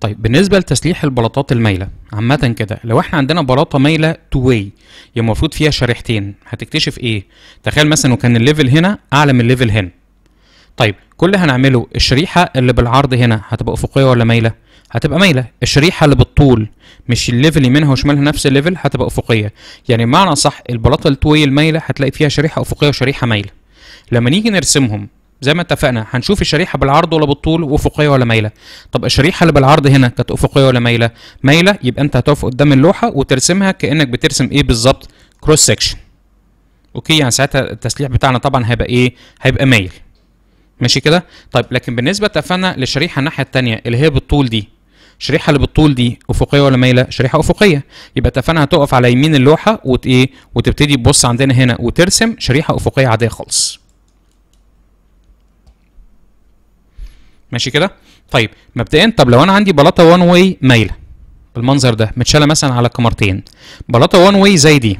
طيب بالنسبه لتسليح البلاطات المايله عامه كده لو احنا عندنا بلاطه مايله تو واي يبقى المفروض فيها شريحتين هتكتشف ايه تخيل مثلا وكان الليفل هنا اعلى من الليفل هنا طيب كل اللي هنعمله الشريحه اللي بالعرض هنا هتبقى افقيه ولا مايله هتبقى مايله الشريحه اللي بالطول مش الليفل يمينها وشمالها نفس الليفل هتبقى افقيه يعني بمعنى صح البلاطه التو واي المايله هتلاقي فيها شريحه افقيه وشريحه مايله لما نيجي نرسمهم زي ما اتفقنا هنشوف الشريحه بالعرض ولا بالطول وافقيه ولا مايله طب الشريحه اللي بالعرض هنا كانت افقيه ولا مايله مايله يبقى انت هتقف قدام اللوحه وترسمها كانك بترسم ايه بالظبط كروس سكشن اوكي يعني ساعتها التسليح بتاعنا طبعا هيبقى ايه هيبقى مايل ماشي كده طيب لكن بالنسبه اتفقنا للشريحه الناحيه الثانيه اللي هي بالطول دي الشريحه اللي بالطول دي افقيه ولا مايله شريحه افقيه يبقى اتفقنا هتقف على يمين اللوحه وت ايه وتبتدي تبص عندنا هنا وترسم شريحه افقيه عاديه خالص ماشي كده طيب مبدئيا طب لو انا عندي بلاطه وان واي مايله بالمنظر ده متشاله مثلا على كمرتين بلاطه وان واي زي دي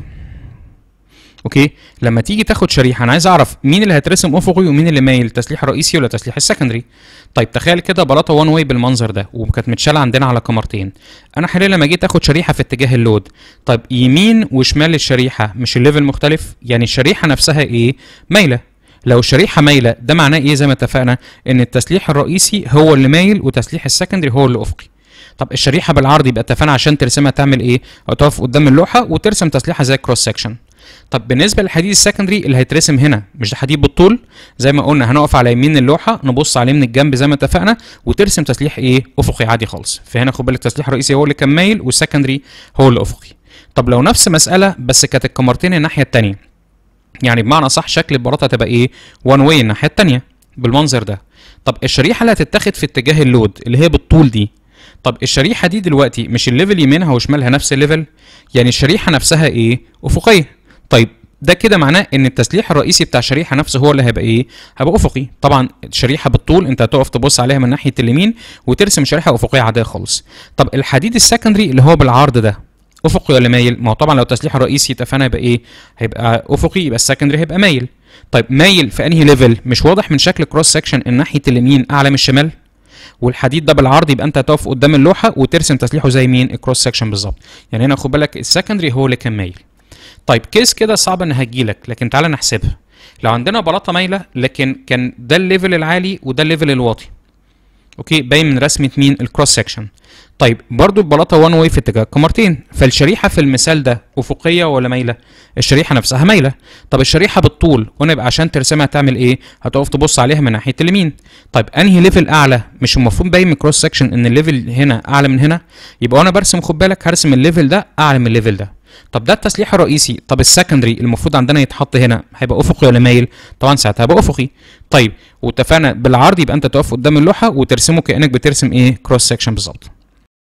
اوكي لما تيجي تاخد شريحه انا عايز اعرف مين اللي هيترسم افقي ومين اللي مايل تسليح رئيسي ولا تسليح السكندري طيب تخيل كده بلاطه وان واي بالمنظر ده وكانت متشاله عندنا على كمرتين انا حاليا لما جيت اخد شريحه في اتجاه اللود طيب يمين وشمال الشريحه مش الليفل مختلف يعني الشريحه نفسها ايه مايله لو الشريحه مايله ده معناه ايه زي ما اتفقنا ان التسليح الرئيسي هو اللي مايل وتسليح السكندري هو اللي افقي طب الشريحه بالعرض يبقى اتفقنا عشان ترسمها تعمل ايه هتقف قدام اللوحه وترسم تسليحه زي كروس سكشن طب بالنسبه للحديد السكندري اللي هيترسم هنا مش ده حديد بالطول زي ما قلنا هنقف على يمين اللوحه نبص عليه من الجنب زي ما اتفقنا وترسم تسليح ايه افقي عادي خالص فهنا خد بالك التسليح الرئيسي هو اللي كان مايل والسكندري هو اللي افقي طب لو نفس مساله بس كانت الكمرتين الناحيه الثانيه يعني بمعنى صح شكل البراطة هتبقى ايه؟ وان واي الناحيه الثانيه بالمنظر ده. طب الشريحه اللي هتتاخد في اتجاه اللود اللي هي بالطول دي طب الشريحه دي دلوقتي مش الليفل يمينها وشمالها نفس الليفل؟ يعني الشريحه نفسها ايه؟ افقيه. طيب ده كده معناه ان التسليح الرئيسي بتاع الشريحه نفسه هو اللي هيبقى ايه؟ هيبقى افقي، طبعا الشريحه بالطول انت هتقف تبص عليها من ناحيه اليمين وترسم شريحه افقيه عاديه خالص. طب الحديد السكندري اللي هو بالعرض ده افقي ولا مايل ما هو طبعا لو تسليح رئيسي فانا هيبقى ايه هيبقى افقي يبقى السكندري هيبقى مايل طيب مايل في انهي ليفل مش واضح من شكل كروس سكشن ان ناحيه اليمين اعلى من الشمال والحديد ده بالعرض يبقى انت هتقف قدام اللوحه وترسم تسليحه زي مين الكروس سكشن بالظبط يعني هنا خد بالك السكندري هو اللي كان مايل طيب كيس كده صعب ان انها لك لكن تعالى نحسبها لو عندنا بلاطه مايله لكن كان ده الليفل العالي وده الليفل الواطي اوكي باين من رسمه مين الكروس سكشن طيب برضو البلاطه وان واي في اتجاه قمرتين فالشريحه في المثال ده افقيه ولا مايله الشريحه نفسها مايله طب الشريحه بالطول يبقى عشان ترسمها تعمل ايه هتقف تبص عليها من ناحيه اليمين طيب انهي ليفل اعلى مش المفروض باين من كروس سكشن ان الليفل هنا اعلى من هنا يبقى وانا برسم خد بالك هرسم الليفل ده اعلى من الليفل ده طب ده التسليح الرئيسي طب السكندري المفروض عندنا يتحط هنا هيبقى افقي ولا مايل طبعا ساعتها هيبقى افقي طيب واتفقنا بالعرض يبقى انت تقف قدام اللوحه وترسمه كانك بترسم ايه كروس سكشن بالظبط